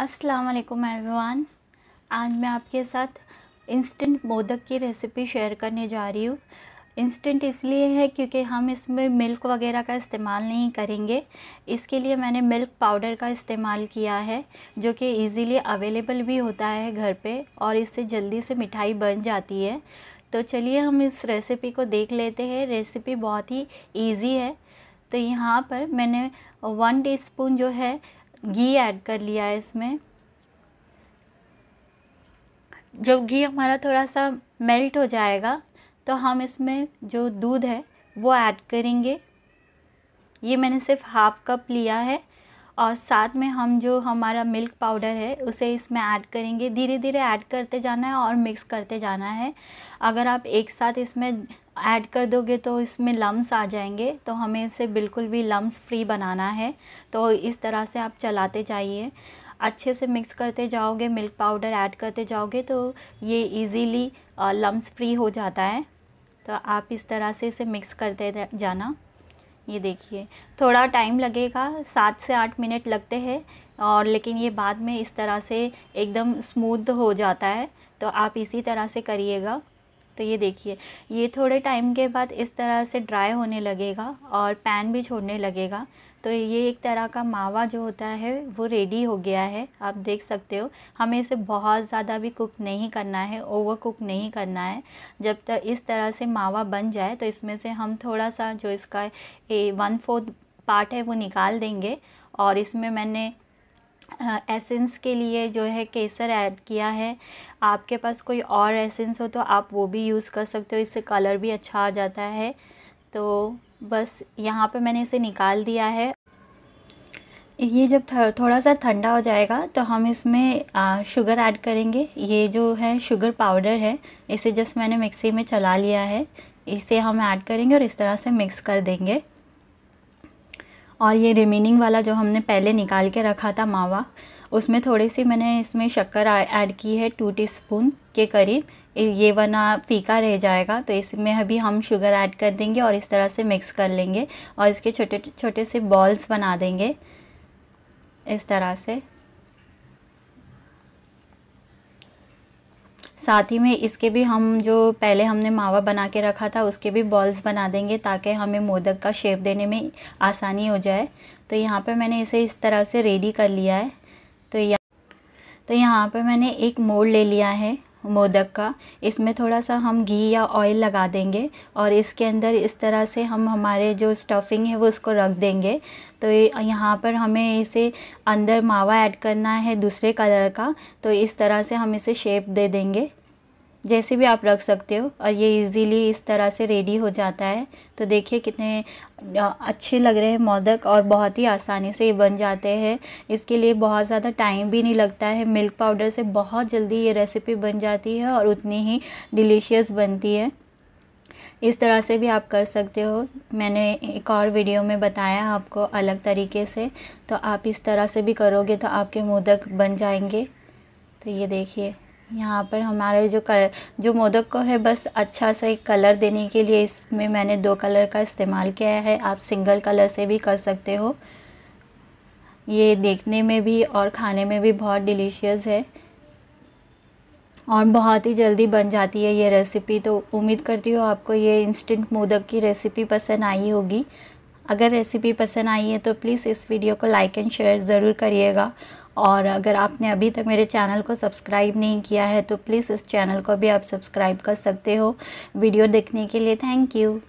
अस्सलाम वालेकुम एवरीवन आज मैं आपके साथ इंस्टेंट मोदक की रेसिपी शेयर करने जा रही हूँ इंस्टेंट इसलिए है क्योंकि हम इसमें मिल्क वगैरह का इस्तेमाल नहीं करेंगे इसके लिए मैंने मिल्क पाउडर का इस्तेमाल किया है जो कि इजीली अवेलेबल भी होता है घर पे और इससे जल्दी से मिठाई बन जाती है तो चलिए हम इस रेसिपी को देख लेते हैं रेसिपी बहुत ही ईजी है तो यहाँ पर मैंने वन टी जो है घी ऐड कर लिया है इसमें जब घी हमारा थोड़ा सा मेल्ट हो जाएगा तो हम इसमें जो दूध है वो ऐड करेंगे ये मैंने सिर्फ हाफ़ कप लिया है और साथ में हम जो हमारा मिल्क पाउडर है उसे इसमें ऐड करेंगे धीरे धीरे ऐड करते जाना है और मिक्स करते जाना है अगर आप एक साथ इसमें ऐड कर दोगे तो इसमें लम्स आ जाएंगे तो हमें इसे बिल्कुल भी लम्स फ्री बनाना है तो इस तरह से आप चलाते जाइए अच्छे से मिक्स करते जाओगे मिल्क पाउडर ऐड करते जाओगे तो ये इजीली लम्स फ्री हो जाता है तो आप इस तरह से इसे मिक्स करते जाना ये देखिए थोड़ा टाइम लगेगा सात से आठ मिनट लगते हैं और लेकिन ये बाद में इस तरह से एकदम स्मूथ हो जाता है तो आप इसी तरह से करिएगा तो ये देखिए ये थोड़े टाइम के बाद इस तरह से ड्राई होने लगेगा और पैन भी छोड़ने लगेगा तो ये एक तरह का मावा जो होता है वो रेडी हो गया है आप देख सकते हो हमें इसे बहुत ज़्यादा भी कुक नहीं करना है ओवर कुक नहीं करना है जब तक इस तरह से मावा बन जाए तो इसमें से हम थोड़ा सा जो इसका वन फोर्थ पार्ट है वो निकाल देंगे और इसमें मैंने एसेंस के लिए जो है केसर ऐड किया है आपके पास कोई और एसेंस हो तो आप वो भी यूज़ कर सकते हो इससे कलर भी अच्छा आ जाता है तो बस यहाँ पे मैंने इसे निकाल दिया है ये जब थोड़ा सा ठंडा हो जाएगा तो हम इसमें आ, शुगर ऐड करेंगे ये जो है शुगर पाउडर है इसे जस्ट मैंने मिक्सी में चला लिया है इसे हम ऐड करेंगे और इस तरह से मिक्स कर देंगे और ये रिमेनिंग वाला जो हमने पहले निकाल के रखा था मावा उसमें थोड़ी सी मैंने इसमें शक्कर ऐड की है टू टीस्पून के करीब ये वरना फीका रह जाएगा तो इसमें अभी हम शुगर ऐड कर देंगे और इस तरह से मिक्स कर लेंगे और इसके छोटे छोटे से बॉल्स बना देंगे इस तरह से साथ ही में इसके भी हम जो पहले हमने मावा बना के रखा था उसके भी बॉल्स बना देंगे ताकि हमें मोदक का शेप देने में आसानी हो जाए तो यहाँ पे मैंने इसे इस तरह से रेडी कर लिया है तो यहाँ तो यहाँ पे मैंने एक मोड़ ले लिया है मोदक का इसमें थोड़ा सा हम घी या ऑयल लगा देंगे और इसके अंदर इस तरह से हम हमारे जो स्टफिंग है वो उसको रख देंगे तो यहाँ पर हमें इसे अंदर मावा ऐड करना है दूसरे कलर का तो इस तरह से हम इसे शेप दे देंगे जैसे भी आप रख सकते हो और ये इजीली इस तरह से रेडी हो जाता है तो देखिए कितने अच्छे लग रहे हैं मोदक और बहुत ही आसानी से ये बन जाते हैं इसके लिए बहुत ज़्यादा टाइम भी नहीं लगता है मिल्क पाउडर से बहुत जल्दी ये रेसिपी बन जाती है और उतनी ही डिलीशियस बनती है इस तरह से भी आप कर सकते हो मैंने एक और वीडियो में बताया आपको अलग तरीके से तो आप इस तरह से भी करोगे तो आपके मोदक बन जाएंगे तो ये देखिए यहाँ पर हमारे जो कलर जो मोदक को है बस अच्छा सा एक कलर देने के लिए इसमें मैंने दो कलर का इस्तेमाल किया है आप सिंगल कलर से भी कर सकते हो ये देखने में भी और खाने में भी बहुत डिलीशियस है और बहुत ही जल्दी बन जाती है ये रेसिपी तो उम्मीद करती हूँ आपको ये इंस्टेंट मोदक की रेसिपी पसंद आई होगी अगर रेसिपी पसंद आई है तो प्लीज़ इस वीडियो को लाइक एंड शेयर ज़रूर करिएगा और अगर आपने अभी तक मेरे चैनल को सब्सक्राइब नहीं किया है तो प्लीज़ इस चैनल को भी आप सब्सक्राइब कर सकते हो वीडियो देखने के लिए थैंक यू